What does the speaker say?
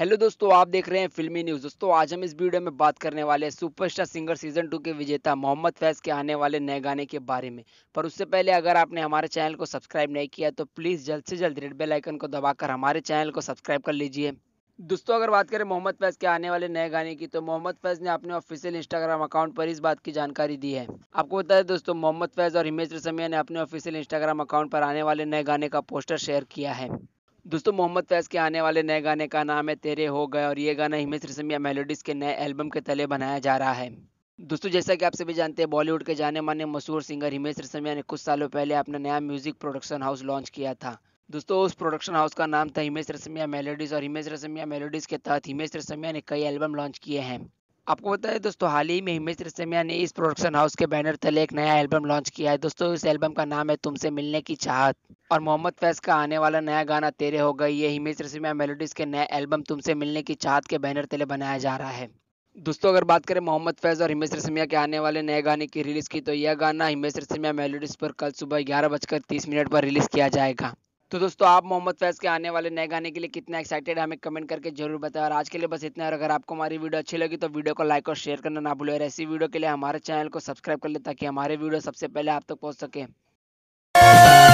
hello दोस्तों आप देख रहे हैं फिल्मी न्यूज़ दोस्तों आज हम इस वीडियो में बात करने वाले हैं सुपरस्टार सिंगर सीजन टू के विजेता मोहम्मद फैज के आने वाले नए गाने के बारे में पर उससे पहले अगर आपने हमारे चैनल को सब्सक्राइब नहीं किया तो प्लीज़ जल्द से जल्द रेड बेल आइकन को दबाकर हमारे चैनल को सब्सक्राइब कर लीजिए दोस्तों अगर बात करें मोहम्मद फैज के आने वाले नए गाने की तो मोहम्मद फैज ने अपने ऑफिशियल इंस्टाग्राम अकाउंट पर इस बात की जानकारी दी है आपको बता दें दोस्तों मोहम्मद फैज और हिमेश रेसमिया ने अपने ऑफिशियल इंस्टाग्राम अकाउंट पर आने वाले नए गाने का पोस्टर शेयर किया है दोस्तों मोहम्मद फैज़ के आने वाले नए गाने का नाम है तेरे हो गए और ये गाना हिमेश रेशमिया मेलोडीज़ के नए एल्बम के तले बनाया जा रहा है दोस्तों जैसा कि आप सभी जानते हैं बॉलीवुड के जाने माने मशहूर सिंगर हिमेश रेशमिया ने कुछ सालों पहले अपना नया म्यूजिक प्रोडक्शन हाउस लॉन्च किया था दोस्तों उस प्रोडक्शन हाउस का नाम था हिमेश रेशमिया मेलोडीज़ और हिमेश रेशमिया मेलोडीज़ के तहत हिमेश रेशमिया ने कई एल्बम लॉन्च किए हैं आपको बताए दोस्तों हाल ही में हिमेश रेशमिया ने इस प्रोडक्शन हाउस के बैनर तले एक नया एल्बम लॉन्च किया है दोस्तों इस एल्बम का नाम है तुमसे मिलने की चाहत और मोहम्मद फैज का आने वाला नया गाना तेरे हो गई ये हिमेश रेशमिया मेलोडीज के नए एल्बम तुमसे मिलने की चाहत के बैनर तले बनाया जा रहा है दोस्तों अगर बात करें मोहम्मद फैज़ और हिमेश रेशमिया के आने वाले नए गाने की रिलीज़ की तो यह गाना हिमेश रेशमिया मेलोडीज पर कल सुबह ग्यारह बजकर तीस मिनट पर रिलीज़ किया जाएगा तो दोस्तों आप मोहम्मद फैज के आने वाले नए गाने के लिए कितना एक्साइटेड है हमें कमेंट करके जरूर बताएं और आज के लिए बस इतना और अगर आपको हमारी वीडियो अच्छी लगी तो वीडियो को लाइक और शेयर करना ना भूलें और ऐसी वीडियो के लिए हमारे चैनल को सब्सक्राइब कर लें ताकि हमारे वीडियो सबसे पहले आप तक पहुँच सके